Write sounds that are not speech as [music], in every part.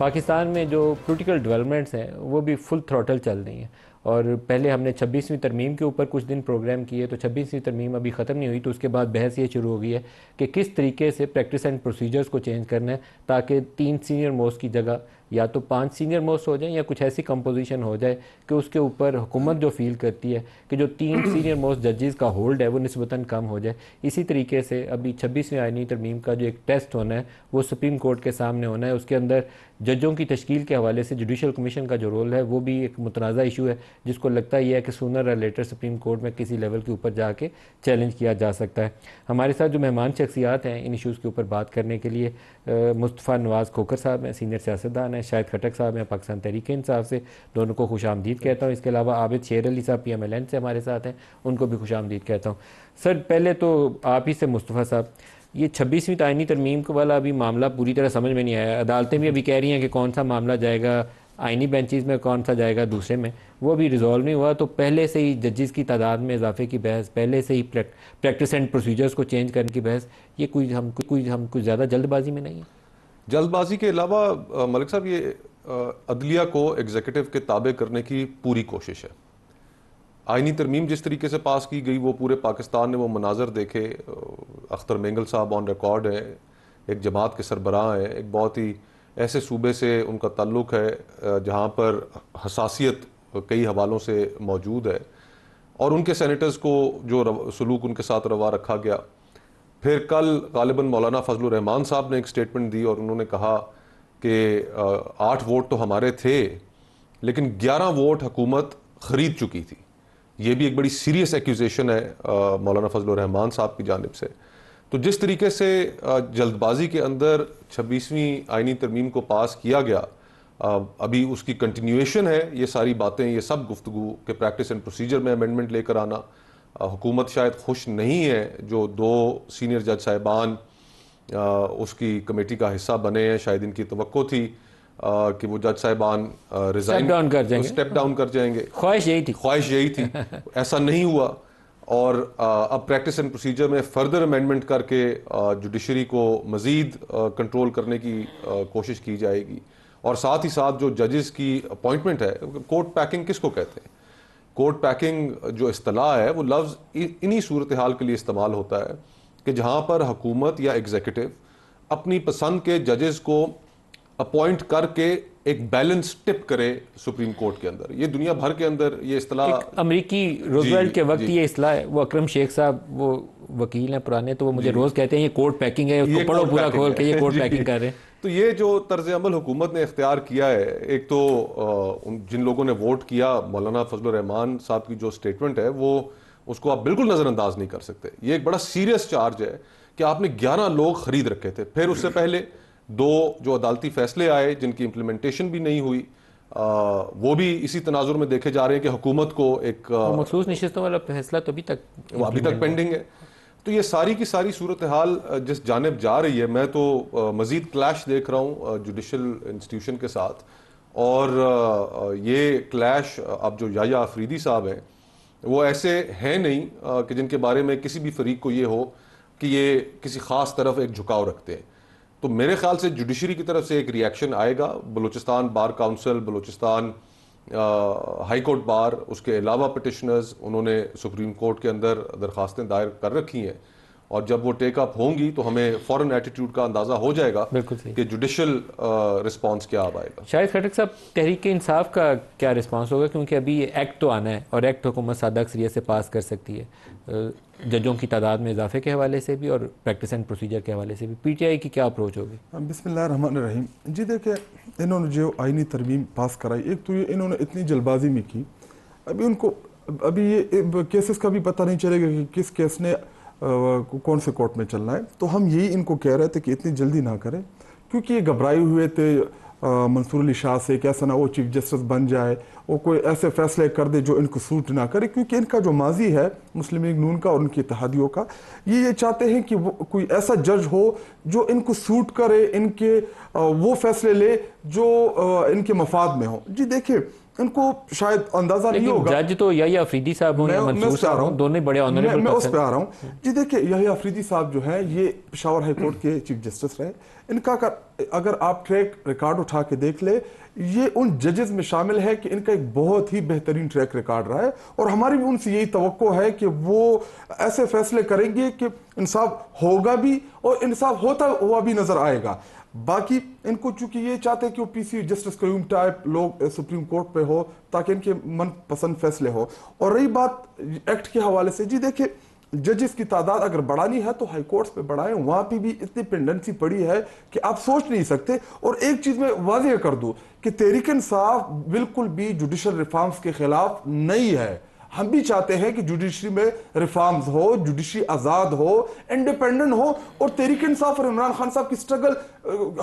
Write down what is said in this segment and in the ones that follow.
पाकिस्तान में जो political developments हैं वो भी फुल थ्रोटल चल रही हैं और पहले हमने छब्बीसवीं तरमीम के ऊपर कुछ दिन प्रोग्राम किए तो छब्बीसवीं तरमीम अभी ख़त्म नहीं हुई तो उसके बाद बहस ये शुरू हो गई है कि किस तरीके से प्रैक्टिस एंड प्रोसीजर्स को चेंज करना है ताकि तीन सीनियर मोस्ट की जगह या तो पांच सीनियर मोस्ट हो जाए या कुछ ऐसी कंपोजिशन हो जाए कि उसके ऊपर हुकूमत जो फील करती है कि जो तीन सीनियर मोस्ट जजेस का होल्ड है वो नस्बता कम हो जाए इसी तरीके से अभी छब्बीसवीं आइनी तरमीम का जो एक टेस्ट होना है वो सुप्रीम कोर्ट के सामने होना है उसके अंदर जजों की तश्कील के हवाले से जुडिशल कमीशन का जो रोल है वो भी एक मतनाज़ा इशू है जिसको लगता ही है कि सोनर या लेटर सुप्रीम कोर्ट में किसी लेवल के ऊपर जाके चैलेंज किया जा सकता है हमारे साथ जो मेहमान शख्सियात हैं इन इशूज़ के ऊपर बात करने के लिए मुस्तफ़ा नवाज़ खोखर साहब हैं सीनियर सियासतदान हैं शाहिद खटक साहब हैं पाकिस्तान तहरीक साहब से दोनों को खुश आमदीद कहता हूँ इसके अलावा आबिद शेर अली साहब पी एम एल एन से हमारे साथ हैं उनको भी खुश आमदीद कहता हूँ सर पहले तो आप ही से मुस्तफ़ा साहब ये छब्बीसवीं तयनी तरमीम को वाला अभी मामला पूरी तरह समझ में नहीं आया अदालतें भी अभी कह रही हैं कि कौन सा मामला जाएगा आइनी बेंचेस में कौन सा जाएगा दूसरे में वो अभी रिजॉल्व नहीं हुआ तो पहले से ही जजेस की तादाद में इजाफे की बहस पहले से ही प्रैक्टिस एंड प्रोसीजर्स को चेंज करने की बहस ये कोई हम कोई हम कुछ ज़्यादा जल्दबाजी में नहीं है जल्दबाजी के अलावा मलिक साहब ये अदलिया को एग्जीक्यूटिव के ताबे करने की पूरी कोशिश है आइनी तरमीम जिस तरीके से पास की गई वो पूरे पाकिस्तान ने वो मनाजर देखे अख्तर मेंगल साहब ऑन रिकॉर्ड हैं एक जमात के सरबराह हैं एक बहुत ही ऐसे सूबे से उनका ताल्लुक़ है जहाँ पर हसासियत कई हवालों से मौजूद है और उनके सैनिटर्स को जो सलूक उनके साथ रवा रखा गया फिर कल गालिबा मौलाना फजल रहमान साहब ने एक स्टेटमेंट दी और उन्होंने कहा कि आठ वोट तो हमारे थे लेकिन ग्यारह वोट हुकूमत ख़रीद चुकी थी ये भी एक बड़ी सीरियस एक्यूज़ेशन है मौलाना फजल रहमान साहब की जानब से तो जिस तरीके से जल्दबाजी के अंदर छब्बीसवीं आइनी तरमीम को पास किया गया अभी उसकी कंटिन्यूशन है ये सारी बातें ये सब गुफ्तु के प्रैक्टिस एंड प्रोसीजर में अमेंडमेंट लेकर आना हुकूमत शायद खुश नहीं है जो दो सीनियर जज साहिबान उसकी कमेटी का हिस्सा बने हैं शायद इनकी तो थी कि वो जज साहिबान रिजाइन डाउन कर जाएंगे स्टेप डाउन कर जाएंगे ख्वाहिश यही थी ख्वाहिश यही थी [laughs] ऐसा नहीं हुआ और अब प्रैक्टिस एंड प्रोसीजर में फर्दर अमेंडमेंट करके जुडिशरी को मज़ीद कंट्रोल करने की कोशिश की जाएगी और साथ ही साथ जो जजेस की अपॉइंटमेंट है कोर्ट पैकिंग किसको कहते हैं कोर्ट पैकिंग जो असलाह है वो लफ्ज़ इन्हीं सूरत हाल के लिए इस्तेमाल होता है कि जहाँ पर हुकूमत या एग्जीक्यूटिव अपनी पसंद के जजेस को अपॉइंट करके एक बैलेंस टिप करे सुप्रीम कोर्ट के अंदर ये दुनिया भर के अंदर ये इतला अमरीकी रोजवेल्ट के वक्त ये है वो अक्रम शेख साहब वो वकील हैं पुराने तो वो मुझे रोज कहते हैं ये कोर्ट पैकिंग है उसको पढ़ो पूरा खोल के ये कोर्ट पैकिंग [laughs] कर रहे हैं तो ये जो तर्ज अमल हुकूमत ने इख्तियार किया है एक तो जिन लोगों ने वोट किया मौलाना फजल रहमान साहब की जो स्टेटमेंट है वो उसको आप बिल्कुल नज़रअंदाज नहीं कर सकते ये एक बड़ा सीरियस चार्ज है कि आपने ग्यारह लोग खरीद रखे थे फिर उससे [clears throat] पहले दो जो अदालती फैसले आए जिनकी इम्प्लीमेंटेशन भी नहीं हुई आ, वो भी इसी तनाजुर में देखे जा रहे हैं कि हुकूमत को एक तो मखसूस नशस्तों वाला फैसला तो अभी तक अभी तक पेंडिंग है तो ये सारी की सारी सूरत हाल जिस जानब जा रही है मैं तो मज़ीद क्लैश देख रहा हूँ जुडिशल इंस्टीट्यूशन के साथ और ये क्लैश अब जो या आफरीदी साहब हैं वो ऐसे हैं नहीं कि जिनके बारे में किसी भी फरीक को ये हो कि ये किसी ख़ास तरफ एक झुकाव रखते हैं तो मेरे ख्याल से जुडिशरी की तरफ से एक रिएक्शन आएगा Balochistan bar council Balochistan high court bar उसके अलावा पटिशनर्स उन्होंने सुप्रीम कोर्ट के अंदर दरखास्तें दायर कर रखी हैं और जब वो टेकअप होंगी तो हमें फॉरन एटीट्यूड का अंदाजा हो जाएगा बिल्कुल कि जुडिशल रिस्पांस uh, क्या अब आएगा शायद खटक साहब तहरीक इंसाफ का क्या रिस्पांस होगा क्योंकि अभी एक्ट तो आना है और एक्ट हुकूमत सादा अक्सरियत से पास कर सकती है जजों की तादाद में इजाफे के हवाले से भी और प्रैक्टिस एंड प्रोसीजर के हवाले से भी पी टी आई की क्या अप्रोच होगी हाँ, बिसमान रहीम जी देखिए इन्होंने जो आइनी तरमीम पास कराई एक तो ये इन्होंने इतनी जल्दबाजी में की अभी उनको अभी ये केसेस का भी पता नहीं चलेगा कि किस केस ने कौन से कोर्ट में चलना है तो हम यही इनको कह रहे थे कि इतनी जल्दी ना करें क्योंकि ये घबराए हुए थे मंसूर अली शाह से कैसा ना वो चीफ जस्टिस बन जाए वो कोई ऐसे फैसले कर दे जो इनको सूट ना करे क्योंकि इनका जो माजी है मुस्लिम लीग नून का और उनकी इतिहादियों का ये ये चाहते हैं कि वो कोई ऐसा जज हो जो इनको सूट करे इनके वो फैसले ले जो इनके मफाद में हो जी देखिए इनको शायद अंदाजा नहीं होगा जज तो यही अफरीदी साहब मैं, मैं उस पे आ रहा हूँ दोनों बड़े मैं, मैं उस पर आ रहा हूँ जी देखिए यही अफरीदी साहब जो हैं ये पिशावर हाई कोर्ट के चीफ जस्टिस रहे इनका कर, अगर आप ट्रैक रिकॉर्ड उठा के देख ले ये उन जजेस में शामिल है कि इनका एक बहुत ही बेहतरीन ट्रैक रिकॉर्ड रहा है और हमारी भी उनसे यही तो है कि वो ऐसे फैसले करेंगे कि इंसाफ होगा भी और इंसाफ होता हुआ भी नजर आएगा बाकी इनको चूंकि ये चाहते हैं कि वो पीसी जस्टिस क्रीम टाइप लोग सुप्रीम कोर्ट पे हो ताकि इनके मनपसंद फैसले हो और रही बात एक्ट के हवाले से जी देखिए जजेस की तादाद अगर बढ़ानी है तो हाई कोर्ट्स पे बढ़ाएं वहां पे भी इतनी पेंडेंसी पड़ी है कि आप सोच नहीं सकते और एक चीज़ में वाजह कर दू कि तहरीक इंसाफ बिल्कुल भी जुडिशल रिफॉर्म्स के खिलाफ नहीं है हम भी चाहते हैं कि जुडिशरी में रिफॉर्म्स हो जुडिशरी आज़ाद हो इंडिपेंडेंट हो और तहरीक इंसाफ और इमरान खान साहब की स्ट्रगल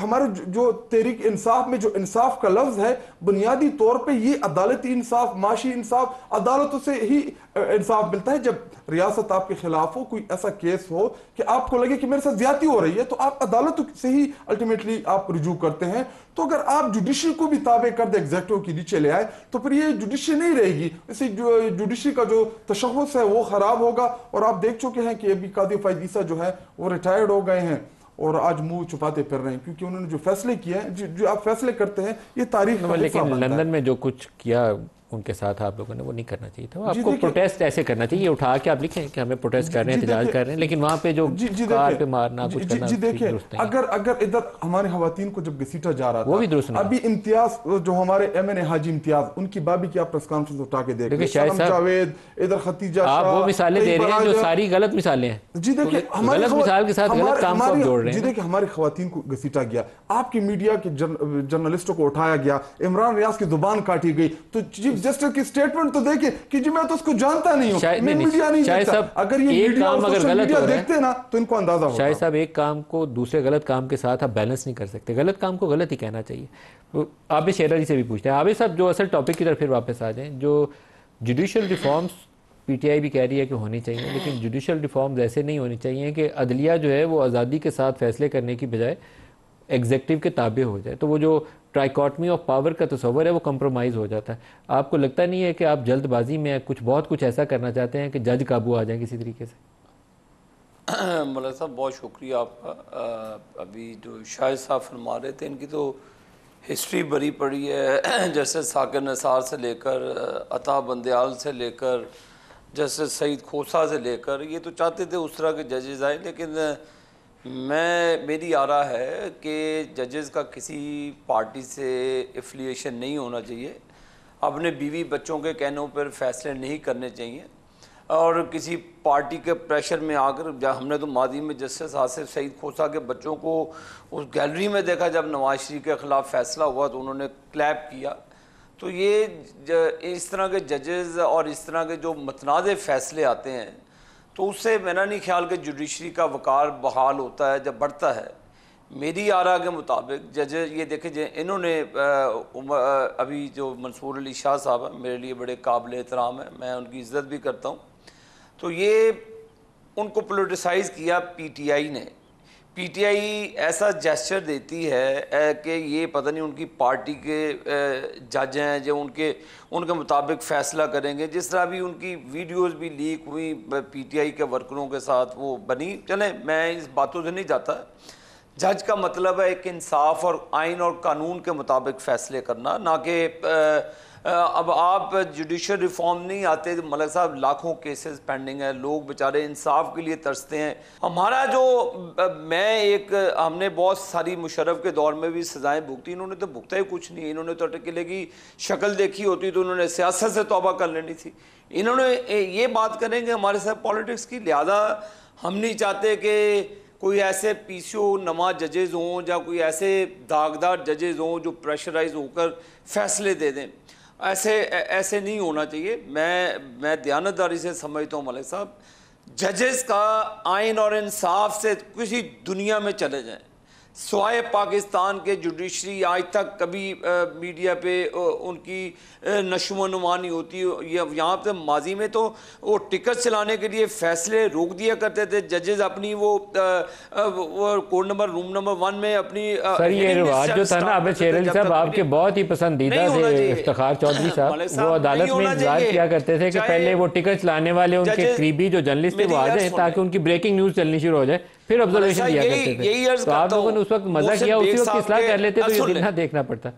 हमारे जो तहरीक इंसाफ में जो इंसाफ का लफ्ज़ है बुनियादी तौर पर ये अदालती इंसाफ माशी इंसाफ अदालतों से ही इंसाफ मिलता है जब रियासत आपके खिलाफ हो कोई ऐसा केस हो कि आपको लगे कि मेरे साथ ज्यादा हो रही है तो आप अदालत से ही अल्टीमेटली आप रुजू करते हैं तो अगर आप जुडिशरी को भी ताबे कर दे एग्जैक्टिव के नीचे ले आए तो फिर ये जुडिशरी नहीं रहेगी इसी जुडिशरी का जो तशखस है वो ख़राब होगा और आप देख चुके हैं कि अभी कादिर फायदीसा जो है वो रिटायर्ड हो गए हैं और आज मुंह छुपाते फिर रहे हैं क्योंकि उन्होंने जो फैसले किए हैं जो, जो आप फैसले करते हैं ये तारीख लेकिन लंदन में जो कुछ किया उनके साथ आप लोगों ने वो नहीं करना चाहिए था आपको प्रोटेस्ट ऐसे करना चाहिए ये उठा के आप लिखें कि हमें प्रोटेस्ट कर रहे हैं इतजाज कर रहे हैं लेकिन वहाँ पे जो कार पे मारना कुछ करना जी देखिए अगर अगर इधर हमारे खातन को जब घसीटा जा रहा था वो भी दुरुस्त अभी इम्तियाज जो हमारे M N A Haji Imtiaz उनकी बाबी की आप प्रेस कॉन्फ्रेंस उठा के देखिए जावेद इधर खतीजा आप वो मिसालें दे रहे हैं जो सारी गलत मिसालें हैं जी देखिए तो गलत मिसाल के साथ गलत काम को जोड़ रहे हैं जी देखिए हमारी खातन को घसीटा गया आपकी मीडिया के जर्नलिस्टों को उठाया गया इमरान रियाज की जुबान काटी गई तो जी चीफ जस्टिस की स्टेटमेंट तो देखे कि जी मैं तो उसको जानता नहीं हूँ मीडिया नहीं साहब अगर ये एक काम अगर गलत हो देखते ना तो इनको अंदाजा होगा साहब एक काम को दूसरे गलत काम के साथ आप बैलेंस नहीं कर सकते गलत काम को गलत ही कहना चाहिए आबिद शेरा जी से भी पूछते हैं आबिद साहब जो असल टॉपिक की तरफ फिर वापस आ जाए जो जुडिशल रिफॉर्म्स पीटीआई भी कह रही है कि होनी चाहिए लेकिन जुडिशल रिफॉर्म्स ऐसे नहीं होने चाहिए कि अदलिया जो है वो आज़ादी के साथ फैसले करने की बजाय एग्जेक्टिव के ताबे हो जाए तो वो जो ट्राइकॉटमी ऑफ पावर का तस्वर है वो कम्प्रोमाइज़ हो जाता है आपको लगता नहीं है कि आप जल्दबाजी में कुछ बहुत कुछ ऐसा करना चाहते हैं कि जज काबू आ जाए किसी तरीके से [clears throat] मौलाना साहब बहुत शुक्रिया आपका अभी जो शाहिद साहब फरमा रहे थे इनकी तो हिस्ट्री बड़ी पड़ी है [clears throat] जैसे साकिर नसार से लेकर अता बंदयाल से लेकर जैसे सईद खोसा से लेकर ये तो चाहते थे उस तरह के जजेज आए लेकिन मैं मेरी आरा है कि जजेस का किसी पार्टी से एफिलिएशन नहीं होना चाहिए अपने बीवी बच्चों के कहनों पर फैसले नहीं करने चाहिए और किसी पार्टी के प्रेशर में आकर हमने तो माजी में जस्टिस आसिफ सईद खोसा के बच्चों को उस गैलरी में देखा जब नवाज शरीफ के ख़िलाफ़ फैसला हुआ तो उन्होंने क्लैप किया तो ये इस तरह के जजेस और इस तरह के जो मतनाज़ फैसले आते हैं तो उससे मेरा नहीं ख्याल कि जुडिशरी का वकार बहाल होता है जब बढ़ता है मेरी आरा के मुताबिक जज ये देखे जे इन्होंने अभी जो मंसूर अली शाह साहब हैं मेरे लिए बड़े काबिल एहतराम हैं मैं उनकी इज़्ज़त भी करता हूँ तो ये उनको पोलिटिसाइज़ किया पी टी आई ने पीटीआई ऐसा जेस्चर देती है कि ये पता नहीं उनकी पार्टी के जज हैं जो उनके उनके मुताबिक फ़ैसला करेंगे जिस तरह भी उनकी वीडियोस भी लीक हुई पीटीआई के वर्करों के साथ वो बनी चलें मैं इस बातों से नहीं जाता जज का मतलब है एक इंसाफ और आइन और कानून के मुताबिक फ़ैसले करना ना कि अब आप जुडिशल रिफॉर्म नहीं आते तो मलक साहब लाखों केसेस पेंडिंग है लोग बेचारे इंसाफ के लिए तरसते हैं हमारा जो मैं एक हमने बहुत सारी मुशरफ के दौर में भी सजाएं भुगती इन्होंने तो भुगता ही कुछ नहीं इन्होंने तो अटकेले की शक्ल देखी होती तो उन्होंने सियासत से तोबा कर लेनी थी इन्होंने ये बात करेंगे हमारे साथ पॉलिटिक्स की लिहाजा हम नहीं चाहते कि कोई ऐसे पी सी ओ नमा जजेज़ हों या कोई ऐसे दागदार जजेज़ हों जो प्रेशराइज होकर फैसले दे दें ऐसे ऐसे नहीं होना चाहिए मैं मैं दयानतदारी से समझता हूँ मलिक साहब जजेस का आइन और इंसाफ से किसी दुनिया में चले जाएं सवाए पाकिस्तान के जुडिशरी आज तक कभी आ, मीडिया पे आ, उनकी नशो नुमा नहीं होती या यहाँ पे माजी में तो वो टिकट चलाने के लिए फैसले रोक दिया करते थे जजेज अपनी वो, वो code number room number one में अपनी सर ये रिवाज जो था ना अब शेर साहब आपके बहुत ही पसंदीदा थे इफ्तार चौधरी साहब वो अदालत में इंतजार किया करते थे कि पहले वो टिकट चलाने वाले उनके करीबी जो जर्नलिस्ट थे वो आ जाए ताकि उनकी ब्रेकिंग न्यूज़ चलनी शुरू हो जाए फिर ऑब्जर्वेशन दिया करते थे यही अर्ज तो आप लोगों ने उस वक्त मजा किया उसी वक्त इसलाह कर लेते तो ये दिन ना देखना पड़ता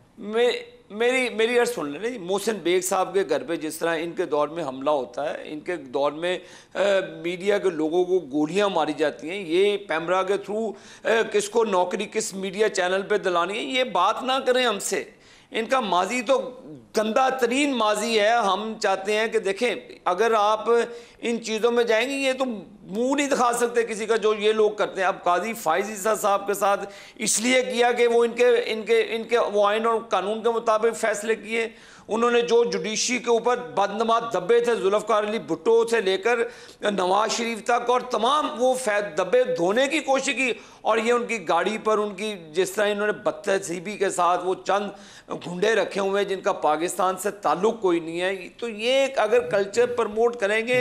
मेरी मेरी अर्ज सुन लेना मोहसिन बेग साहब के घर पे जिस तरह इनके दौर में हमला होता है इनके दौर में आ, मीडिया के लोगों को गोलियां मारी जाती हैं ये पैमरा के थ्रू किसको नौकरी किस मीडिया चैनल पे दिलानी है ये बात ना करें हमसे इनका माजी तो गंदा तरीन माजी है हम चाहते हैं कि देखें अगर आप इन चीज़ों में जाएंगे ये तो मुंह नहीं दिखा सकते किसी का जो ये लोग करते हैं अब काजी फाइज ईसा साहब के साथ इसलिए किया कि वो इनके इनके इनके वो आइन और कानून के मुताबिक फैसले किए उन्होंने जो जुडिशी के ऊपर बदनमा दबे थे जुल्फ़ार अली भुट्टो से लेकर नवाज शरीफ तक और तमाम वो दबे धोने की कोशिश की और ये उनकी गाड़ी पर उनकी जिस तरह इन्होंने बदतसीबी के साथ वो चंद घुंडे रखे हुए जिनका पाकिस्तान से ताल्लुक कोई नहीं है तो ये अगर कल्चर प्रमोट करेंगे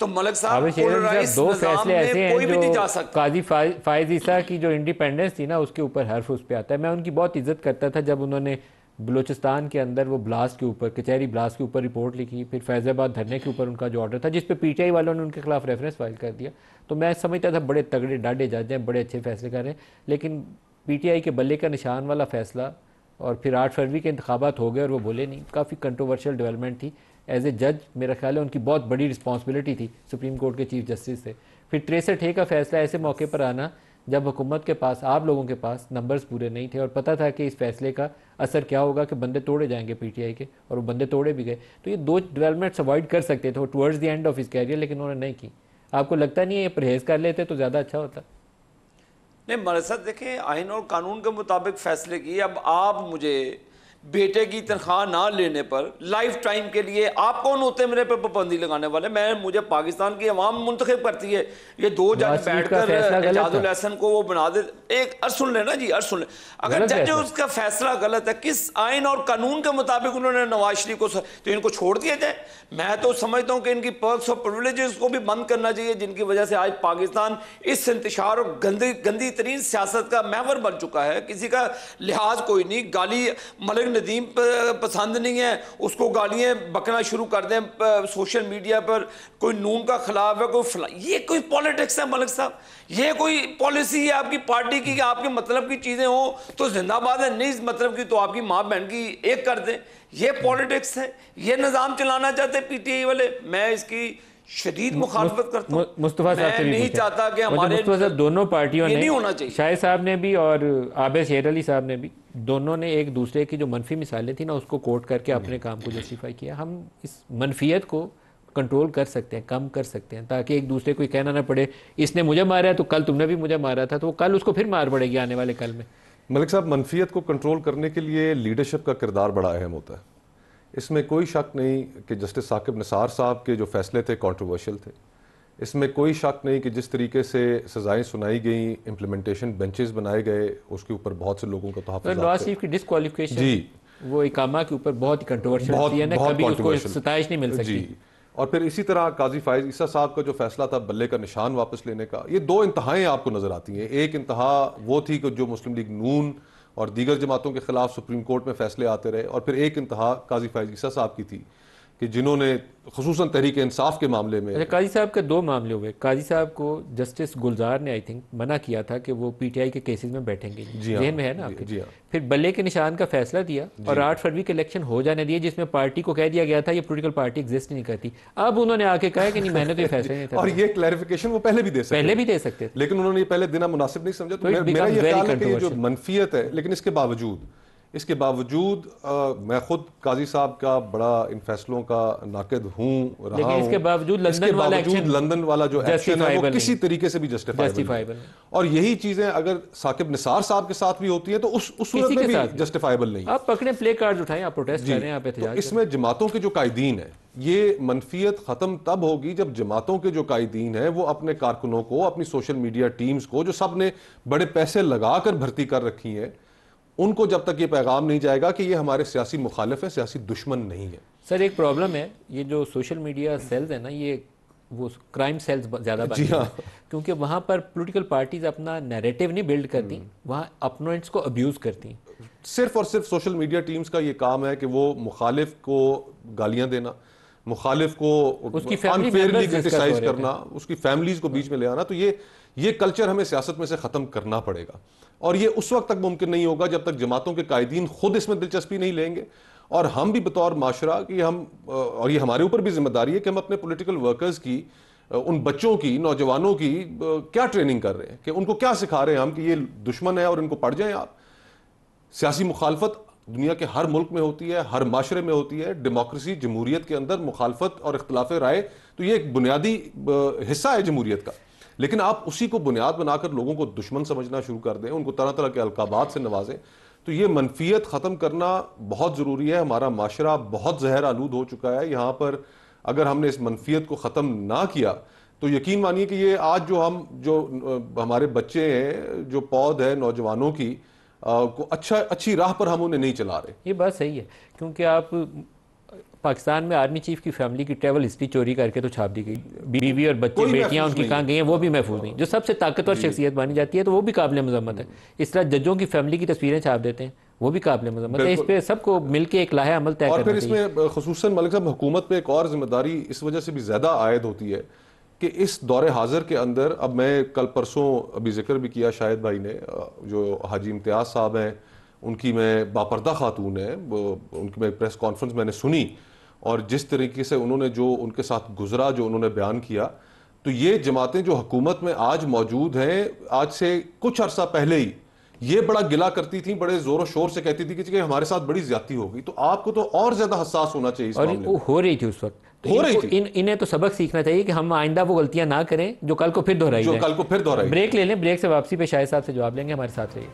तो मलक साहब दो फैसले ऐसे हैं जो काजी फायज ईसा की जो इंडिपेंडेंस थी ना उसके ऊपर हर्फ उस पर आता है मैं उनकी बहुत इज्जत करता था जब उन्होंने बलोचिस्तान के अंदर वो ब्लास्ट के ऊपर कचहरी ब्लास्ट के ऊपर रिपोर्ट लिखी फिर फैज़ाबाद धरने के ऊपर उनका जो ऑर्डर था जिस पे पीटीआई वालों ने उनके खिलाफ रेफरेंस फाइल कर दिया तो मैं समझता था बड़े तगड़े डाडे जज हैं बड़े अच्छे फैसले कर रहे हैं लेकिन पीटीआई के बल्ले का निशान वाला फैसला और फिर आठ फरवरी के इंतबात हो गए और वो बोले नहीं काफ़ी कंट्रोवर्शियल डेवलपमेंट थी एज ए जज मेरा ख्याल है उनकी बहुत बड़ी रिस्पॉन्सिबिलिटी थी सुप्रीम कोर्ट के चीफ जस्टिस से फिर तिरसठ का फैसला ऐसे मौके पर आना जब हुकूमत के पास आप लोगों के पास नंबर्स पूरे नहीं थे और पता था कि इस फैसले का असर क्या होगा कि बंदे तोड़े जाएंगे पीटीआई के और वो बंदे तोड़े भी गए तो ये दो डेवलपमेंट्स अवॉइड कर सकते थे टुवर्ड्स द एंड ऑफ इस कैरियर लेकिन उन्होंने नहीं की आपको लगता नहीं है ये परहेज़ कर लेते तो ज़्यादा अच्छा होता नहीं साथ देखें आइन और कानून के मुताबिक फ़ैसले की अब आप मुझे बेटे की तनख्वाह ना लेने पर लाइफ टाइम के लिए आप कौन होते हैं मेरे पर पाबंदी लगाने वाले मैं मुझे पाकिस्तान की अवाम मुंतखब करती है ये दो जज बैठकर एजाजुल को वो बना दे एक अर्ज सुन लेना जी अर्ज सुन ले अगर जज उसका फैसला गलत है किस आइन और कानून के मुताबिक उन्होंने नवाज शरीफ को तो इनको छोड़ दिया जाए मैं तो समझता हूँ कि इनकी पर्स और प्रिवलेज को भी बंद करना चाहिए जिनकी वजह से आज पाकिस्तान इस इंतशार और गंदी गंदी तरीन सियासत का महवर बन चुका है किसी का लिहाज कोई नहीं गाली मलिक नदीम पसंद नहीं है उसको गालियाँ बकना शुरू कर दें सोशल मीडिया पर कोई नून का खिलाफ है कोई फला ये कोई पॉलिटिक्स है मलिक साहब ये कोई पॉलिसी है आपकी पार्टी की आपके मतलब की चीज़ें हों तो जिंदाबाद है नहीं मतलब की तो आपकी माँ बहन की एक कर दें ये पॉलिटिक्स है ये निज़ाम चलाना चाहते पी टी आई वाले मैं इसकी शदीद मुखालफत करता हूँ मुस्तफ़ा साहब से नहीं चाहता कि हमारे मुस्तफ़ा साहब दोनों पार्टियों ने नहीं होना चाहिए शाहिद साहब ने भी और आबे शेर अली साहब ने भी दोनों ने एक दूसरे की जो मनफी मिसालें थी ना उसको कोट करके अपने काम को जस्टिफाई किया हम इस मनफियत को कंट्रोल कर सकते हैं कम कर सकते हैं ताकि एक दूसरे को ये कहना ना पड़े इसने मुझे मारा है तो कल तुमने भी मुझे मारा था तो कल उसको फिर मार पड़ेगी आने वाले कल में मलिक साहब मनफियत को कंट्रोल करने के लिए लीडरशिप का किरदार बड़ा अहम होता है इसमें कोई शक नहीं कि जस्टिस साकिब निसार साहब के जो फैसले थे कॉन्ट्रोवर्शियल थे इसमें कोई शक नहीं कि जिस तरीके से सजाएं सुनाई गई इम्प्लीमेंटेशन बेंचेस बनाए गए उसके ऊपर बहुत से लोगों का तो की जी वो इकामा के ऊपर बहुत ही कंट्रोवर्शियल नहीं मिल सकती और फिर इसी तरह काजी फायज ईसा साहब का जो फैसला था बल्ले का निशान वापस लेने का ये दो इंतहाएं आपको नज़र आती हैं एक इंतहा वो थी कि जो मुस्लिम लीग नून और दीगर जमातों के खिलाफ सुप्रीम कोर्ट में फैसले आते रहे और फिर एक इंतहा काजी फैज साहब की थी कि जिन्होंने खसूस तहरीक इंसाफ के मामले में अच्छा, काजी साहब के दो मामले हुए काजी साहब को जस्टिस गुलजार ने आई थिंक मना किया था कि वो पी टी आई के केसेज में बैठेंगे जी हाँ, में है ना जी, जी हाँ। फिर बल्ले के निशान का फैसला दिया और आठ फरवरी के इलेक्शन हो जाने दिए जिसमें पार्टी को कह दिया गया था ये पोलिटिकल पार्टी एग्जिस्ट नहीं करती अब उन्होंने आके कहा कि नहीं मैंने तो ये फैसला नहीं था [laughs] और ये क्लैरिफिकेशन वो पहले भी दे सकते पहले भी दे सकते लेकिन उन्होंने पहले देना मुनासिब नहीं समझा तो, तो मेरा ये ख्याल है कि जो मनफियत है लेकिन इसके बावजूद इसके बावजूद आ, मैं खुद काजी साहब का बड़ा इन फैसलों का नाकद हूँ इसके बावजूद लंदन इसके वाला बावजूद लंदन वाला जो एक्शन है वो किसी तरीके से भी जस्टिफाइबल और यही चीजें अगर साकिब निसार साहब के साथ भी होती है तो उस उस में भी जस्टिफाइबल नहीं आप पकड़े प्ले कार्ड उठाएं आप प्रोटेस्ट कर रहे हैं आप तो इसमें जमातों के जो कायदीन है ये मनफियत ख़त्म तब होगी जब जमातों के जो कायदीन हैं वो अपने कारकुनों को अपनी सोशल मीडिया टीम्स को जो सब ने बड़े पैसे लगा कर भर्ती कर रखी है उनको जब तक ये पैगाम नहीं जाएगा कि ये हमारे सियासी मुखालफ है सियासी दुश्मन नहीं है सर एक प्रॉब्लम है ये जो सोशल मीडिया सेल्स है ना ये वो क्राइम सेल्स ज़्यादा जी हाँ क्योंकि वहां पर पॉलिटिकल पार्टीज अपना नैरेटिव नहीं बिल्ड करती हम्म। वहां अपोनेंट्स को अब्यूज़ करती सिर्फ और सिर्फ सोशल मीडिया टीम्स का ये काम है कि वो मुखालिफ को गालियां देना मुखालिफ को अनफेयरली क्रिटिसाइज करना उसकी फैमिलीज को हाँ। बीच में ले आना तो ये ये कल्चर हमें सियासत में से ख़त्म करना पड़ेगा और ये उस वक्त तक मुमकिन नहीं होगा जब तक जमातों के कायदीन खुद इसमें दिलचस्पी नहीं लेंगे और हम भी बतौर माशरा कि हम और ये हमारे ऊपर भी जिम्मेदारी है कि हम अपने पोलिटिकल वर्कर्स की उन बच्चों की नौजवानों की क्या ट्रेनिंग कर रहे हैं कि उनको क्या सिखा रहे हैं हम कि ये दुश्मन है और इनको पढ़ जाएं आप सियासी मुखालफत दुनिया के हर मुल्क में होती है हर माशरे में होती है डेमोक्रेसी जमहूरीत के अंदर मुखालफत और इख्तलाफ राय तो ये एक बुनियादी हिस्सा है जमहूरीत का लेकिन आप उसी को बुनियाद बनाकर लोगों को दुश्मन समझना शुरू कर दें उनको तरह तरह के अलकाबात से नवाजें तो ये मनफियत ख़त्म करना बहुत ज़रूरी है हमारा माशरा बहुत जहर आलूद हो चुका है यहाँ पर अगर हमने इस मनफियत को ख़त्म ना किया तो यकीन मानिए कि ये आज जो हम जो हमारे बच्चे हैं जो पौध है नौजवानों की आ, को अच्छा अच्छी राह पर हम उन्हें नहीं चला रहे ये बात सही है क्योंकि आप पाकिस्तान में आर्मी चीफ की फैमिली की ट्रेवल हिस्ट्री चोरी करके तो छाप दी गई बीवी और बच्चे बेटियां उनकी कहाँ गई हैं वो भी महफूज नहीं जो सबसे ताकतवर शख्सियत मानी जाती है तो वो भी काबिल मजम्मत है इस तरह जजों की फैमिली की तस्वीरें छाप देते हैं वो भी काबिल मजम्मत है इस पर सबको मिलकर एक लाहे अमल तय और फिर इसमें खसूस मलिक साहब हुकूमत पर एक और जिम्मेदारी इस वजह से भी ज़्यादा आयद होती है कि इस दौरे हाजिर के अंदर अब मैं कल परसों अभी जिक्र भी किया शायद भाई ने जो हाजी इम्तियाज़ साहब हैं उनकी मैं बापरदा खातून है उनकी मैं प्रेस कॉन्फ्रेंस मैंने सुनी और जिस तरीके से उन्होंने जो उनके साथ गुजरा जो उन्होंने बयान किया तो ये जमातें जो हकूमत में आज मौजूद हैं आज से कुछ अरसा पहले ही ये बड़ा गिला करती थी बड़े जोरों शोर से कहती थी कि हमारे साथ बड़ी ज्यादा हो गई तो आपको तो और ज्यादा हसास होना चाहिए और वो हो रही थी उस वक्त तो हो रही थी इन इन्हें तो सबक सीखना चाहिए कि हम आइंदा वो गलतियां ना करें जो कल को फिर दोहराई जो कल को फिर दोहराई ब्रेक ले लें ब्रेक से वापसी पे शायद साहब से जवाब लेंगे हमारे साथ रहिए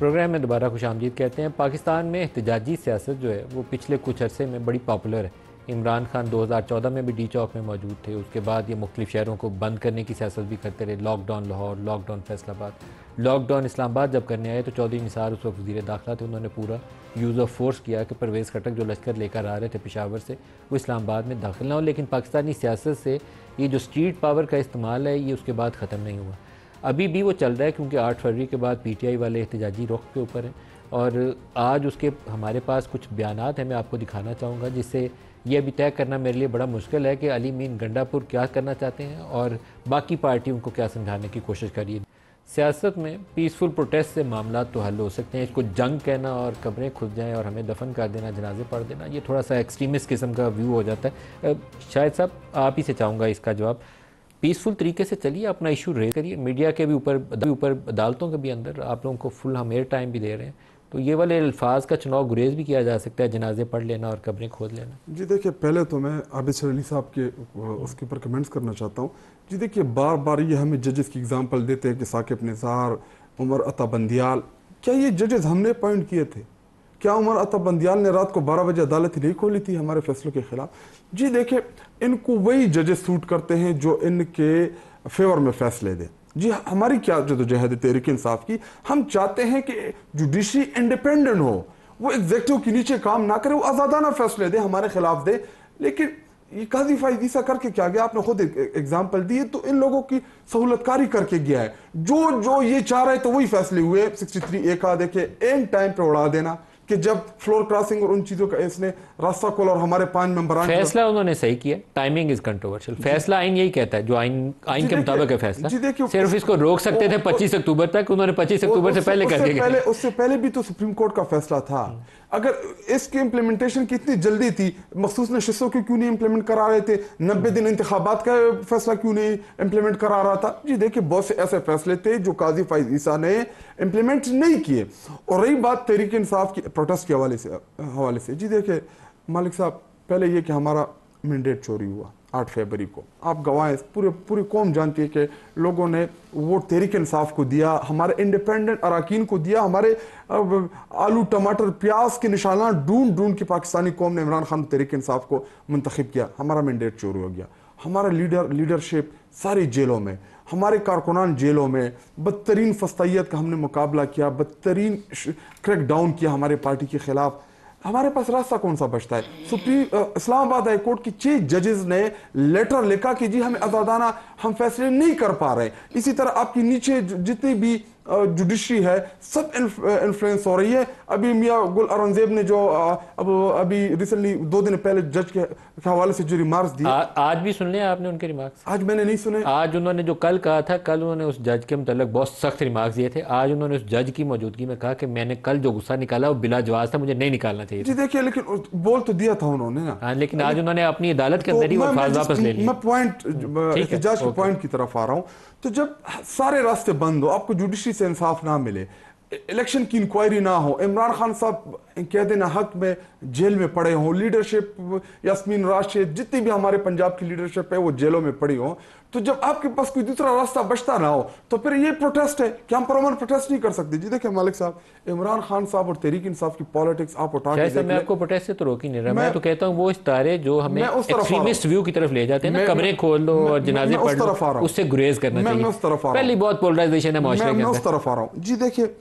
प्रोग्राम में दोबारा खुश आमजीद कहते हैं पाकिस्तान में एहतजाजी सियासत जो है वो पिछले कुछ अरसे में बड़ी पॉपुलर है इमरान खान 2014 में भी डी चौक में मौजूद थे उसके बाद ये मुख्तलिफ शहरों को बंद करने की सियासत भी करते रहे lockdown Lahore lockdown Faisalabad lockdown Islamabad जब करने आए तो चौधरी निसार उस वक्त वजी दाखिला थे उन्होंने पूरा यूज़ ऑफ फोर्स किया कि परवेज़ खटक जो लश्कर लेकर आ रहे थे पिशावर से वो इस्लामाबाद में दाखिल ना हो लेकिन पाकिस्तानी सियासत से ये जो स्ट्रीट पावर का इस्तेमाल है ये उसके बाद ख़त्म नहीं हुआ अभी भी वो चल रहा है क्योंकि आठ फरवरी के बाद पीटीआई वाले एहतजाजी रुख के ऊपर हैं और आज उसके हमारे पास कुछ बयान हैं मैं आपको दिखाना चाहूँगा जिससे ये अभी तय करना मेरे लिए बड़ा मुश्किल है कि अली मीन गंडापुर क्या करना चाहते हैं और बाकी पार्टी उनको क्या समझाने की कोशिश करिए सियासत में पीसफुल प्रोटेस्ट से मामला तो हल हो सकते हैं इसको जंग कहना और कब्रें खुद जाएं और हमें दफन कर देना जनाजे पढ़ देना ये थोड़ा सा एक्सट्रीमिस्ट किस्म का व्यू हो जाता है शायद साहब आप ही से चाहूँगा इसका जवाब पीसफुल तरीके से चलिए अपना इशू रेज करिए मीडिया के भी ऊपर ऊपर अदालतों के भी अंदर आप लोगों को फुल हम एयर टाइम भी दे रहे हैं तो ये वाले अल्फाज का चुनाव गुरेज भी किया जा सकता है जनाजे पढ़ लेना और कब्रें खोद लेना जी देखिए पहले तो मैं आबिद शरली साहब के उसके ऊपर कमेंट्स करना चाहता हूँ जी देखिए बार बार ये हमें जजेस की एग्ज़ाम्पल देते हैं कि साकिब निसार उमर अता बंदियाल क्या ये जजेस हमने अपॉइंट किए थे क्या उमर अता बंदियाल ने रात को बारह बजे अदालत नहीं खोली थी हमारे फैसलों के खिलाफ जी देखिए इनको वही जजेस सूट करते हैं जो इनके फेवर में फैसले दें जी हमारी क्या जदोजहद तो तहरीक इंसाफ की हम चाहते हैं कि जुडिशरी इंडिपेंडेंट हो वो एग्जेक्टिव के नीचे काम ना करे वो आज़ादाना फैसले दे हमारे खिलाफ दे लेकिन ये काजी फायदीसा करके क्या गया आपने खुद एग्जाम्पल दिए तो इन लोगों की सहूलतकारी करके गया है जो जो ये चाह रहे तो वही फैसले हुए सिक्सटी थ्री ए का देखे एन टाइम पे उड़ा देना कि जब फ्लोर क्रॉसिंग और उन चीजों का इसने रास्ता खोला और हमारे पांच मेंबरान फैसला उन्होंने सही किया टाइमिंग इज कंट्रोवर्शियल फैसला आइन यही कहता है जो आइन आइन के मुताबिक है फैसला जी देखिए सिर्फ इसको रोक सकते थे 25 अक्टूबर तक उन्होंने 25 अक्टूबर से पहले कर दिया पहले उससे पहले भी तो सुप्रीम कोर्ट का फैसला था हम्म। अगर इसके इम्प्लीमेंटेशन की इतनी जल्दी थी मखसूस नशस्तों के क्यों नहीं इम्प्लीमेंट करा रहे थे नब्बे दिन इंतबात का फैसला क्यों नहीं इम्प्लीमेंट करा रहा था जी देखिए बहुत से ऐसे फैसले थे जो काजी फाइज ईसा ने इम्प्लीमेंट नहीं किए और रही बात तहरीक इंसाफ की प्रोटेस्ट के हवाले से हवाले से जी देखिए मालिक साहब पहले ये कि हमारा मैंडेट चोरी हुआ आठ फरवरी को आप गवाहें पूरे पूरी कौम जानती है कि लोगों ने वोट तहरीक इंसाफ को दिया हमारे इंडिपेंडेंट अरकान को दिया हमारे आलू टमाटर प्याज के निशाना ढूंढ ढूंढ के पाकिस्तानी कौम ने इमरान खान तहरीक इंसाफ को मंतखब किया हमारा मैंडेट चोरी हो गया हमारा लीडर लीडरशिप सारी जेलों में हमारे कारकुनान जेलों में बदतरीन फस्तियत का हमने मुकाबला किया बदतरीन क्रैक डाउन किया हमारे पार्टी के ख़िलाफ़ हमारे पास रास्ता कौन सा बचता है सुप्रीम इस्लामाबाद हाईकोर्ट के चीफ जजेस ने लेटर लिखा कि जी हमें आज़ादाना हम फैसले नहीं कर पा रहे इसी तरह आपकी नीचे जितनी भी जुडिशरी है सब इन्फ्लुएंस हो रही है अभी मियाँ गुल औरंगजेब ने जो अब अभी रिसेंटली दो दिन पहले जज के हवाले से जो रिमार्क्स दिए आज भी सुन लिया आपने उनके रिमार्क्स आज मैंने नहीं सुने आज उन्होंने जो कल कहा था कल उन्होंने उस जज के मुतल बहुत सख्त रिमार्क्स दिए थे आज उन्होंने उस जज की मौजूदगी में कहा कि मैंने कल जो गुस्सा निकाला वो बिला जवाज था मुझे नहीं निकालना चाहिए जी देखिए लेकिन बोल तो दिया था उन्होंने ना हाँ, लेकिन आज उन्होंने अपनी अदालत के तो अंदर ही वापस ले लिया मैं पॉइंट जज के पॉइंट की तरफ आ रहा हूँ तो जब सारे रास्ते बंद हो आपको जुडिशरी से इंसाफ ना मिले इलेक्शन e-, की इंक्वायरी ना हो इमरान खान साहब कैद न हक में जेल में पड़े हों लीडरशिप यासमीन राशिद जितनी भी हमारे पंजाब की लीडरशिप है वो जेलों में पड़ी हो तो जब आपके पास कोई दूसरा रास्ता बचता ना हो तो फिर ये प्रोटेस्ट है कि हम परमन प्रोटेस्ट नहीं कर सकते जी देखिए मालिक साहब इमरान खान साहब और तहरीक इंसाफ की पॉलिटिक्स आप उठा के मैं आपको प्रोटेस्ट से तो रोक ही नहीं रहा मैं, मैं तो कहता हूँ वो इस तारे जो हमें एक्सट्रीमिस्ट व्यू की तरफ ले जाते हैं कमरे खोल दो और जनाजे पढ़ लो उससे गुरेज करना चाहिए पहली बहुत पोलराइजेशन है मैं उस तरफ आ रहा हूँ जी देखिये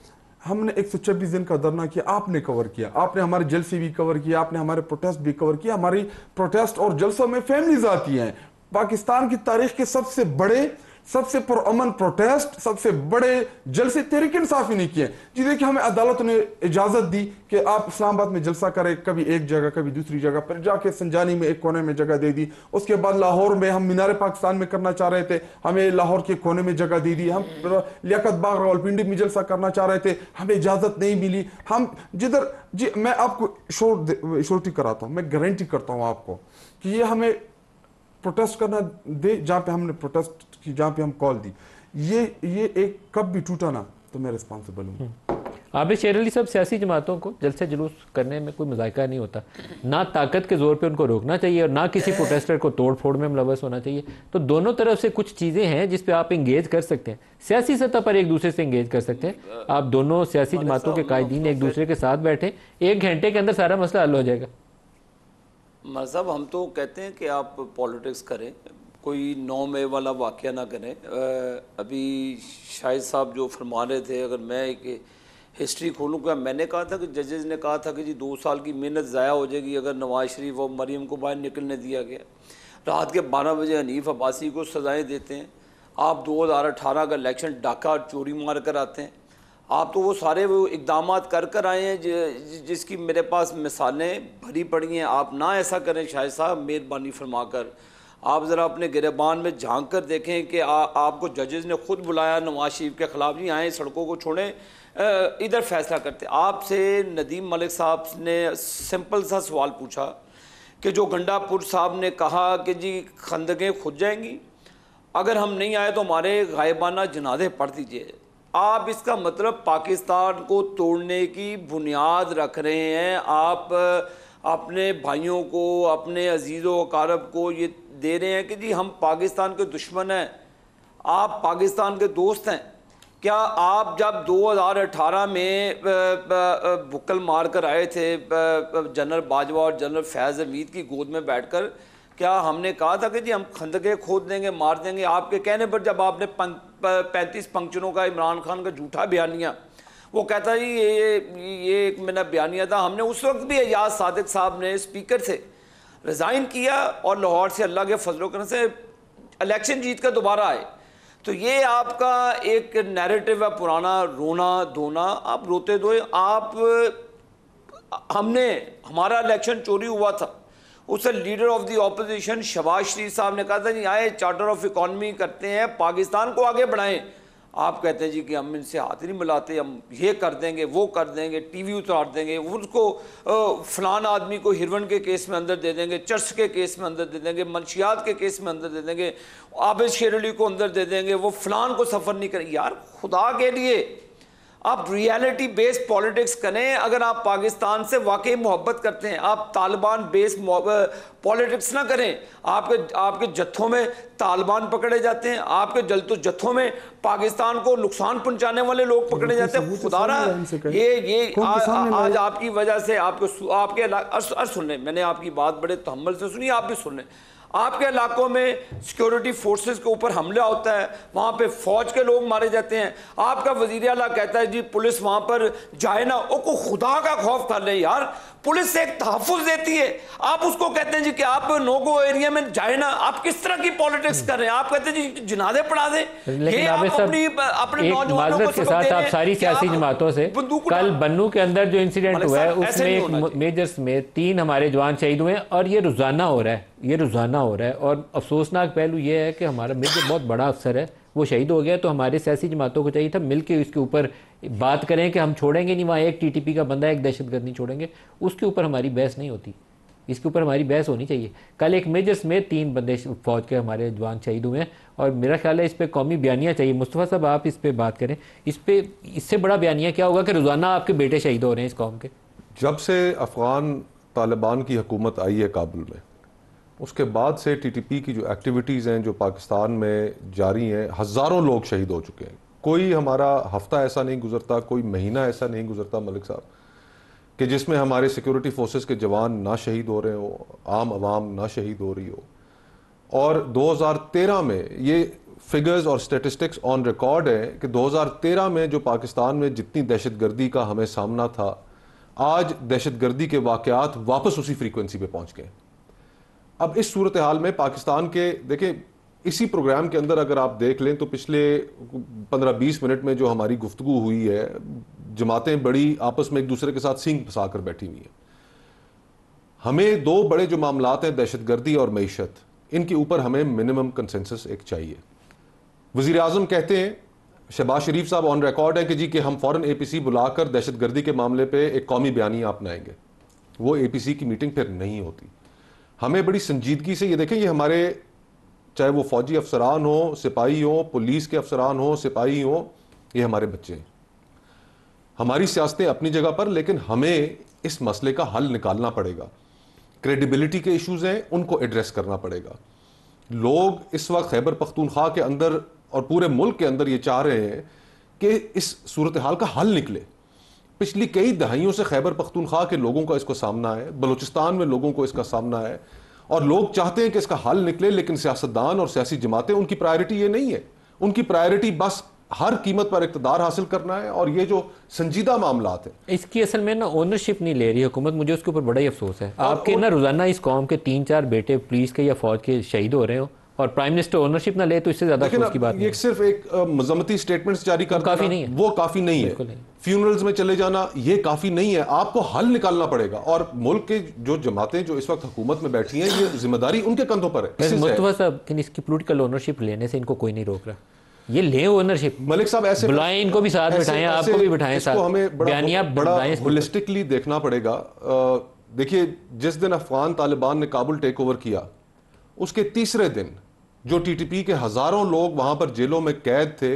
हमने 126 दिन का धरना किया आपने कवर किया आपने हमारे जलसे भी कवर किया आपने हमारे प्रोटेस्ट भी कवर किया हमारी प्रोटेस्ट और जलसों में फैमिलीज आती हैं पाकिस्तान की तारीख के सबसे बड़े सबसे पुरमन प्रोटेस्ट सबसे बड़े जलसे तहरीक इंसाफ ही नहीं किए जी देखिए हमें अदालत ने इजाज़त दी कि आप इस्लामाबाद में जलसा करें कभी एक जगह कभी दूसरी जगह पर जाके संजानी में एक कोने में जगह दे दी उसके बाद लाहौर में हम मीनार पाकिस्तान में करना चाह रहे थे हमें लाहौर के कोने में जगह दे दी हम लियात बाग रावलपिंडी में जलसा करना चाह रहे थे हमें इजाज़त नहीं मिली हम जिधर जी मैं आपको शोटी कराता हूँ मैं गारंटी करता हूँ आपको कि ये हमें प्रोटेस्ट करना दे जहाँ पे हमने प्रोटेस्ट कि जहाँ पे हम कॉल दी ये ये एक कब भी टूटा ना तो मैं रिस्पॉन्सिबल हूँ हम्म। आबिद शेर अली साहब सियासी जमातों को जलसे जुलूस करने में कोई मजायका नहीं होता ना ताकत के जोर पे उनको रोकना चाहिए और ना किसी प्रोटेस्टर को तोड़ फोड़ में मुलवस होना चाहिए तो दोनों तरफ से कुछ चीज़ें हैं जिस पे आप इंगेज कर सकते हैं सियासी सतह पर एक दूसरे से इंगेज कर सकते हैं आप दोनों सियासी जमातों के कायदीन एक दूसरे के साथ बैठे एक घंटे के अंदर सारा मसला हल हो जाएगा मजहब हम तो कहते हैं कि आप पॉलिटिक्स करें कोई नौ मई वाला वाक़ ना करें अभी शाहिद साहब जो फरमा रहे थे अगर मैं एक हिस्ट्री खोलूँ क्या मैंने कहा था कि जजेज़ ने कहा था कि जी दो साल की मेहनत ज़ाया हो जाएगी अगर नवाज़ शरीफ और मरीम को बाहर निकलने दिया गया रात के बारह बजे हनीफ अब्बासी को सज़ाएँ देते हैं आप दो हज़ार अठारह का इलेक्शन डाका और चोरी मार कर आते हैं आप तो वो सारे वो इकदाम कर कर आए हैं जिसकी मेरे पास मिसालें भरी पड़ी हैं आप ना ऐसा करें शाहिद साहब मेहरबानी फरमा कर आप ज़रा अपने गिरबान में झांक कर देखें कि आपको जजेज़ ने ख़ुद बुलाया नवाज शरीफ के ख़िलाफ़ जी आएँ सड़कों को छोड़ें इधर फैसला करते आपसे नदीम मलिक साहब ने सिंपल सा सवाल पूछा कि जो गंडापुर साहब ने कहा कि जी खंदगें खुद जाएंगी अगर हम नहीं आए तो हमारे गायबाना जनाजे पढ़ दीजिए आप इसका मतलब पाकिस्तान को तोड़ने की बुनियाद रख रहे हैं आप अपने भाइयों को अपने अजीज़ों अकारब को ये दे रहे हैं कि जी हम पाकिस्तान के दुश्मन हैं आप पाकिस्तान के दोस्त हैं क्या आप जब 2018 में भुकल मार कर आए थे जनरल बाजवा और जनरल फैज़ हमीद की गोद में बैठकर क्या हमने कहा था कि जी हम खंदकें खोद देंगे मार देंगे आपके कहने पर जब आपने पैंतीस पंक्चरों का इमरान खान का झूठा बयान लिया वो कहता जी ये ये ये एक बयान बयानिया था हमने उस वक्त भी एजाज सादिक साहब ने स्पीकर से रिज़ाइन किया और लाहौर से अल्लाह के फजलो करने से इलेक्शन जीत कर दोबारा आए तो ये आपका एक नैरेटिव है पुराना रोना धोना आप रोते धोए आप हमने हमारा इलेक्शन चोरी हुआ था उससे leader of the opposition Shahbaz Sharif साहब ने कहा था जी आए चार्टर ऑफ इकॉनमी करते हैं पाकिस्तान को आगे बढ़ाएं आप कहते हैं जी कि हम इनसे हाथ नहीं मिलाते हम ये कर देंगे वो कर देंगे टीवी उतार देंगे उनको फलान आदमी को हिरवन के केस में अंदर दे देंगे चर्च के केस में अंदर दे देंगे मंशियात के केस में अंदर दे देंगे आबिद शेर अली को अंदर दे देंगे वो फलान को सफ़र नहीं करेंगे यार खुदा के लिए आप रियलिटी बेस्ड पॉलिटिक्स करें अगर आप पाकिस्तान से वाकई मोहब्बत करते हैं आप तालिबान बेस्ड पॉलिटिक्स ना करें आपके आपके जत्थों में तालिबान पकड़े जाते हैं आपके तो जत्थों में पाकिस्तान को नुकसान पहुंचाने वाले लोग पकड़े जाते हैं खुदा रहा ये ये आ, आ, आज आपकी वजह से आपको आपके सुन लें मैंने आपकी बात बड़े तहमल से सुनी आप भी सुन लें आपके इलाकों में सिक्योरिटी फोर्सेस के ऊपर हमला होता है वहाँ पे फौज के लोग मारे जाते हैं आपका वजीर अला कहता है जी पुलिस वहाँ पर जाए ना ओ को खुदा का खौफ कर ले यार पुलिस एक तहफुज देती है आप उसको कहते हैं जी कि आप नोगो एरिया में जाए ना आप किस तरह की पॉलिटिक्स कर रहे हैं आप कहते हैं जी जिनादे पढ़ा दे आप अपनी अपने नौजवानों के साथ आप सारी सियासी जमातों से कल बन्नू के अंदर जो इंसिडेंट मतलब हुआ है उसमें मेजर्स में तीन हमारे जवान शहीद हुए और ये रोजाना हो रहा है ये रोजाना हो रहा है और अफसोसनाक पहलू ये है कि हमारा मेजर बहुत बड़ा अफसर है वो शहीद हो गया तो हमारे सियासी जमातों को चाहिए था मिल के इसके ऊपर बात करें कि हम छोड़ेंगे नहीं वहाँ एक टीटीपी का बंदा एक दहशतगर्द नहीं छोड़ेंगे उसके ऊपर हमारी बहस नहीं होती इसके ऊपर हमारी बहस होनी चाहिए कल एक मेजर समेत तीन बंदे फौज के हमारे जवान शहीद हुए हैं और मेरा ख्याल है इस पर कौमी बयानियाँ चाहिए मुस्तफ़ा साहब आप इस पर बात करें इस पर इससे बड़ा बयानिया क्या होगा कि रोज़ाना आपके बेटे शहीद हो रहे हैं इस कौम के जब से अफ़गान तालिबान की हुकूमत आई है काबुल में उसके बाद से टीटीपी की जो एक्टिविटीज़ हैं जो पाकिस्तान में जारी हैं हज़ारों लोग शहीद हो चुके हैं कोई हमारा हफ्ता ऐसा नहीं गुजरता कोई महीना ऐसा नहीं गुजरता मलिक साहब कि जिसमें हमारे सिक्योरिटी फोर्सेस के जवान ना शहीद हो रहे हो आम आवाम ना शहीद हो रही हो और 2013 में ये फिगर्स और स्टेटिस्टिक्स ऑन रिकॉर्ड है कि 2013 में जो पाकिस्तान में जितनी दहशत गर्दी का हमें सामना था आज दहशत गर्दी के वाकत वापस उसी फ्रीक्वेंसी पे पहुंच गए अब इस सूरत हाल में पाकिस्तान के देखें इसी प्रोग्राम के अंदर अगर आप देख लें तो पिछले 15-20 मिनट में जो हमारी गुफ्तु हुई है जमातें बड़ी आपस में एक दूसरे के साथ सिंह फंसा कर बैठी हुई हैं हमें दो बड़े जो मामला हैं दहशत गर्दी और मीशत इनके ऊपर हमें मिनिमम कंसेंसस एक चाहिए वजीर अजम कहते हैं शहबाज शरीफ साहब ऑन रिकॉर्ड है कि जी कि हम फ़ौरन ए पी सी बुलाकर दहशत गर्दी के मामले पर एक कौमी बयानिया अपनाएंगे वो ए पी सी की मीटिंग फिर नहीं होती हमें बड़ी संजीदगी से ये देखें ये हमारे चाहे वो फौजी अफसरान हों सिपाही हों पुलिस के अफसरान हों सिपाही हों ये हमारे बच्चे हैं हमारी सियासतें अपनी जगह पर लेकिन हमें इस मसले का हल निकालना पड़ेगा क्रेडिबिलिटी के इश्यूज हैं उनको एड्रेस करना पड़ेगा लोग इस वक्त खैबर पख्तूनख्वा के अंदर और पूरे मुल्क के अंदर ये चाह रहे हैं कि इस सूरत हाल का हल निकले पिछली कई दहाइयों से खैबर पख्तूनख्वा के लोगों का इसको सामना है बलूचिस्तान में लोगों को इसका सामना है और लोग चाहते हैं कि इसका हल निकले लेकिन सियासतदान और सियासी जमातें उनकी प्रायोरिटी ये नहीं है उनकी प्रायोरिटी बस हर कीमत पर इकतदार हासिल करना है और ये जो संजीदा मामला है इसकी असल में ना ओनरशिप नहीं ले रही हुकूमत मुझे उसके ऊपर बड़ा ही अफसोस है आपके ना रोजाना इस कौम के तीन चार बेटे पुलिस के या फौज के शहीद हो रहे हो और प्राइम मिनिस्टर ओनरशिप ना ले तो इससे ज्यादा अफसोस की बात एक सिर्फ एक मजम्मती स्टेटमेंट्स जारी कर काफी नहीं है वो काफी नहीं है फ्यूनरल्स में चले जाना ये काफी नहीं है आपको हल निकालना पड़ेगा और मुल्क के जो जमातें जो इस वक्त हुकूमत में बैठी हैं ये जिम्मेदारी उनके कंधों पर है मुस्तफा साहब इसकी पोलिटिकल ओनरशिप लेने से इनको कोई नहीं रोक रहा ये ले ओनरशिप मलिक साहब ऐसे बुलाएं इनको भी साथ बैठाएं आपको भी बैठाएं साथ हमें बड़ा, बड़ा होलिस्टिकली देखना पड़ेगा देखिए जिस दिन अफगान तालिबान ने काबुल टेक ओवर किया उसके तीसरे दिन जो टीटीपी के हज़ारों लोग वहां पर जेलों में कैद थे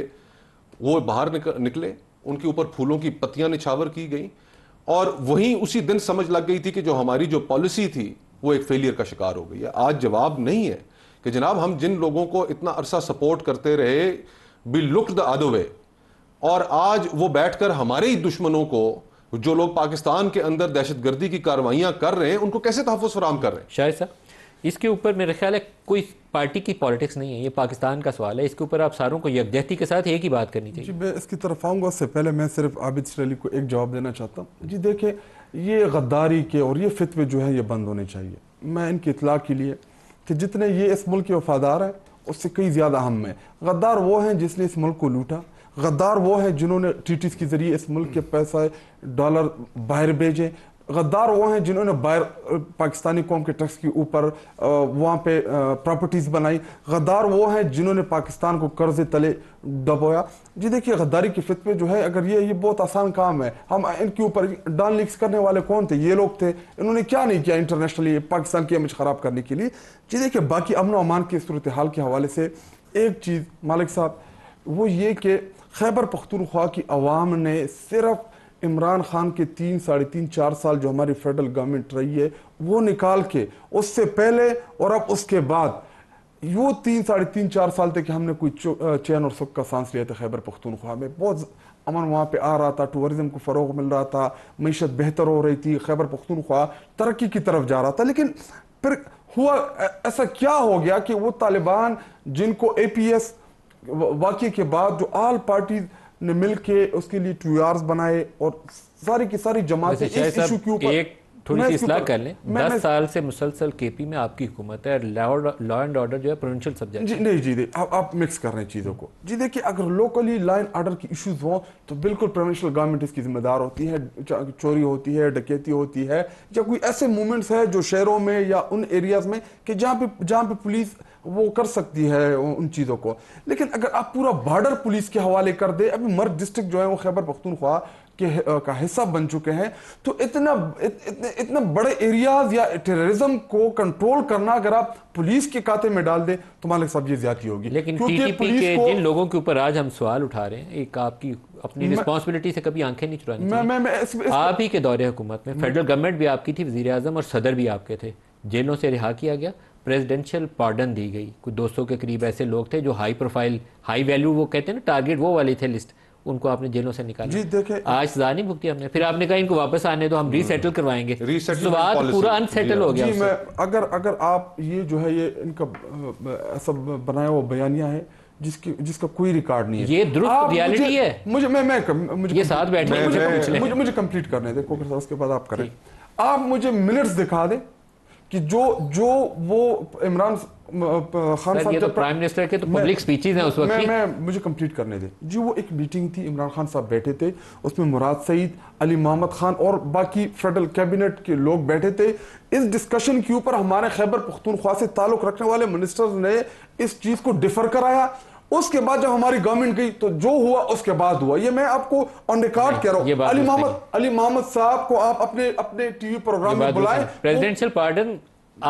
वो बाहर निकले उनके ऊपर फूलों की पत्तियां निछावर की गई और वहीं उसी दिन समझ लग गई थी कि जो हमारी जो पॉलिसी थी वो एक फेलियर का शिकार हो गई है आज जवाब नहीं है कि जनाब हम जिन लोगों को इतना अरसा सपोर्ट करते रहे be look the other way और आज वो बैठकर हमारे ही दुश्मनों को जो लोग पाकिस्तान के अंदर दहशतगर्दी की कार्रवाइयां कर रहे हैं उनको कैसे तहफ़ फराम कर रहे हैं शायद साहब इसके ऊपर मेरे ख्याल है कोई पार्टी की पॉलिटिक्स नहीं है ये पाकिस्तान का सवाल है इसके ऊपर आप सारों को यकजहती के साथ एक ही बात करनी चाहिए जी मैं इसकी तरफ आऊँगा उससे पहले मैं सिर्फ आबिद शरली को एक जवाब देना चाहता हूँ जी देखिए ये गद्दारी के और ये फितवे जो है ये बंद होने चाहिए मैं इनकी इतला के लिए कि जितने ये इस मुल्क के वफादार हैं उससे कई ज़्यादा अहम है गद्दार वो हैं जिसने इस मुल्क को लूटा गद्दार वो है जिन्होंने टी के ज़रिए इस मुल्क के पैसा डॉलर बाहर भेजे गद्दार वो हैं जिन्होंने बाहर पाकिस्तानी कौम के टैक्स के ऊपर वहाँ पे प्रॉपर्टीज़ बनाई गद्दार वो हैं जिन्होंने पाकिस्तान को कर्ज तले डबोया जी देखिए गद्दारी की में जो है अगर ये ये बहुत आसान काम है हम इनके ऊपर डान लीक्स करने वाले कौन थे ये लोग थे इन्होंने क्या नहीं किया इंटरनेशनली पाकिस्तान की इमेज ख़राब करने के लिए जी देखिए बाकी अमन अमान की सूरत हाल के हवाले से एक चीज़ मालिक साहब वो ये कि खैबर पख्तूनख्वा की आवाम ने सिर्फ़ इमरान खान के तीन साढ़े तीन चार साल जो हमारी फेडरल गवर्नमेंट रही है वो निकाल के उससे पहले और अब उसके बाद वो तीन साढ़े तीन चार साल तक हमने कोई चैन और सुख का सांस लिया था खैबर पख्तूनख्वा में बहुत अमन वहाँ पे आ रहा था टूरिज़म को फ़रोग मिल रहा था मीशत बेहतर हो रही थी खैबर पख्तूनख्वा तरक्की की तरफ जा रहा था लेकिन फिर हुआ ऐसा क्या हो गया कि वो तालिबान जिनको ए पी एस वाक्य के बाद जो आल पार्टी ने मिलके उसके लिए टू बनाए और सारी की सारी जमात इशू के ऊपर एक थोड़ी सी इसलाह कर लें मैं, दस मैं, साल से मुसलसल के पी में आपकी हुकूमत है लॉ एंड ऑर्डर जो है प्रोविंशियल सब्जेक्ट जी नहीं जी आप, आप मिक्स कर रहे हैं चीज़ों को जी देखिए अगर लोकली लॉ एंड ऑर्डर की इशूज़ हों तो बिल्कुल प्रोविंशियल गवर्नमेंट इसकी जिम्मेदार होती है चोरी होती है डकैती होती है या कोई ऐसे मूवमेंट्स है जो शहरों में या उन एरियाज में कि जहाँ पे जहाँ पे पुलिस वो कर सकती है उन चीज़ों को लेकिन अगर आप पूरा बॉर्डर पुलिस के हवाले कर दे अभी मर्द डिस्ट्रिक्ट जो है वो खैबर पख्तूनख्वा के का हिस्सा बन चुके हैं तो इतना इत, इतने इतने बड़े एरियाज या टेररिज्म को कंट्रोल करना अगर आप पुलिस के काते में डाल दें तो मालिक साहब ये ज्यादा होगी लेकिन टीटीपी के जिन लोगों के ऊपर आज हम सवाल उठा रहे हैं एक आपकी अपनी रिस्पॉन्सिबिलिटी से कभी आंखें नहीं चुरानी मैं, मैं, मैं, आप ही के दौरे हुकूमत में फेडरल गवर्नमेंट भी आपकी थी वजी अजम और सदर भी आपके थे जेलों से रिहा किया गया प्रेसिडेंशियल पार्डन दी गई कुछ दोस्तों के करीब ऐसे लोग थे जो हाई प्रोफाइल हाई वैल्यू वो कहते हैं ना टारगेट वो वाले थे लिस्ट उनको आपने जेलों से निकाला जी देखे आज सजा नहीं भुगती हमने फिर आपने कहा इनको वापस आने हम्म। तो हम रीसेटल करवाएंगे रिसेटल पूरा अनसेटल हो गया जी मैं अगर अगर आप ये जो है ये इनका ऐसा बनाया हुआ बयानिया है जिसकी जिसका कोई रिकॉर्ड नहीं है ये दुरुस्त रियलिटी है मुझे मैं मैं मुझे ये साथ बैठ मुझे मुझे कंप्लीट करने दे कोकर साहब उसके बाद आप करें आप मुझे मिनट्स दिखा दें कि जो जो वो इमरान खान साहब तो प्राइम मिनिस्टर के तो पब्लिक स्पीचेस हैं उस वक्त मैं, मैं मुझे कंप्लीट करने दे जी वो एक मीटिंग थी इमरान खान साहब बैठे थे उसमें मुराद सईद अली मोहम्मद खान और बाकी फेडरल कैबिनेट के लोग बैठे थे इस डिस्कशन के ऊपर हमारे खैबर पख्तूनख्वा से ताल्लुक़ रखने वाले मिनिस्टर ने इस चीज़ को डिफर कराया उसके बाद जब हमारी गवर्नमेंट गई तो जो हुआ उसके बाद हुआ ये मैं आपको ऑन रिकॉर्ड कह रहा हूँ अली मोहम्मद अली मोहम्मद साहब को आप अपने अपने टीवी प्रोग्राम में बुलाए प्रेसिडेंशियल पार्डन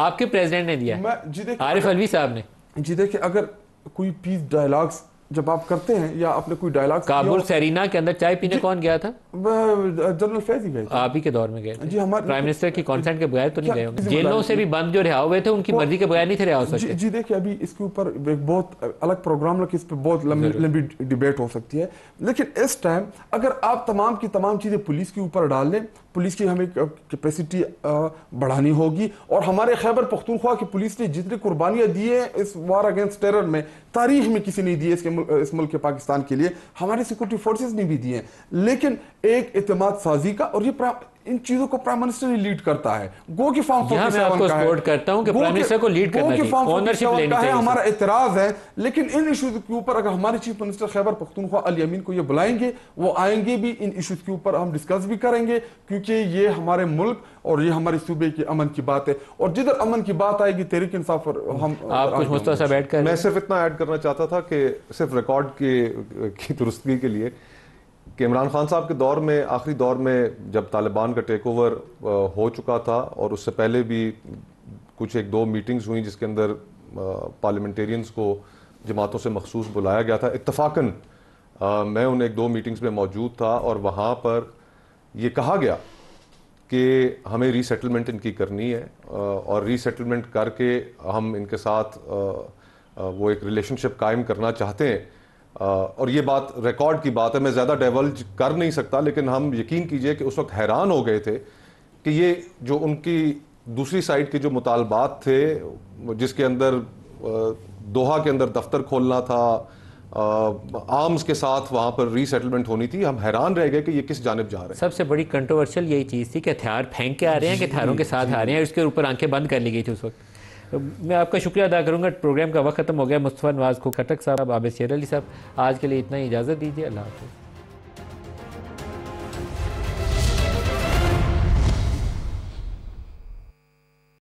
आपके प्रेसिडेंट ने दिया मैं जी देखिए आरिफ अलवी साहब ने जी देखिए अगर कोई पीस डायलॉग्स जब आप करते हैं या आपने कोई डायलॉग काबुल सेरीना के अंदर चाय पीने कौन गया था जनरल फैज ही गए आप ही के दौर में गए जी हमारे प्राइम मिनिस्टर की कॉन्सेंट के बगैर तो नहीं गए जेलों से भी बंद जो रिहा हुए थे उनकी मर्जी के बगैर नहीं थे रिहा हो सकते जी देखिए अभी इसके ऊपर एक बहुत अलग प्रोग्राम लगे इस पर बहुत लंबी डिबेट हो सकती है लेकिन इस टाइम अगर आप तमाम की तमाम चीज़ें पुलिस के ऊपर डाल लें पुलिस की हमें कैपेसिटी बढ़ानी होगी और हमारे खैबर पख्तूनख्वा की पुलिस ने जितनी कुर्बानियाँ दी है इस वार अगेंस्ट टेरर में तारीख में किसी ने दी है इसके इस मुल्क के पाकिस्तान के लिए हमारे सिक्योरिटी फोर्सेज ने भी दिए हैं लेकिन एक अतमाद साजी का और ये इन चीजों को प्राइम मिनिस्टर ही लीड करता है गो की फॉर्म मैं आपको सपोर्ट करता हूं कि प्राइम मिनिस्टर को लीड करना चाहिए ओनरशिप लेनी चाहिए हमारा इतराज है लेकिन इन इश्यूज के ऊपर अगर हमारे चीफ मिनिस्टर खैबर पख्तूनख्वा अल यमीन को ये बुलाएंगे वो आएंगे भी इन इश्यूज के ऊपर हम डिस्कस भी करेंगे क्योंकि ये हमारे मुल्क और ये हमारे सूबे की अमन की बात है और जिधर अमन की बात आएगी तहरीक इंसाफ पर हम आप कुछ मुस्ता ऐड कर मैं सिर्फ इतना ऐड करना चाहता था कि सिर्फ रिकॉर्ड की दुरुस्तगी के लिए कि इमरान खान साहब के दौर में आखिरी दौर में जब तालिबान का टेक ओवर हो चुका था और उससे पहले भी कुछ एक दो मीटिंग्स हुई जिसके अंदर पार्लियामेंटेरियंस को जमातों से मखसूस बुलाया गया था इतफ़ाक़न मैं उन एक दो मीटिंग्स में मौजूद था और वहाँ पर ये कहा गया कि हमें रीसेटलमेंट इनकी करनी है और रीसेटलमेंट करके हम इनके साथ वो एक रिलेशनशिप कायम करना चाहते हैं और ये बात रिकॉर्ड की बात है मैं ज़्यादा डेवल्ज कर नहीं सकता लेकिन हम यकीन कीजिए कि उस वक्त हैरान हो गए थे कि ये जो उनकी दूसरी साइड के जो मुतालबात थे जिसके अंदर दोहा के अंदर दफ्तर खोलना था आर्म्स के साथ वहाँ पर रीसेटलमेंट होनी थी हम हैरान रह गए कि ये किस जानब जा रहे हैं सबसे बड़ी कंट्रोवर्शियल यही चीज़ थी कि हथियार फेंक के आ रहे हैं कि हथियारों के साथ आ रहे हैं उसके ऊपर आंखें बंद कर ली गई थी उस वक्त तो मैं आपका शुक्रिया अदा करूँगा प्रोग्राम का वक्त खत्म हो गया मुस्तफ़ा नवाज़ को कटक साहब आबिद शेर अली साहब आज के लिए इतना ही इजाज़त दीजिए अल्लाह हाफ़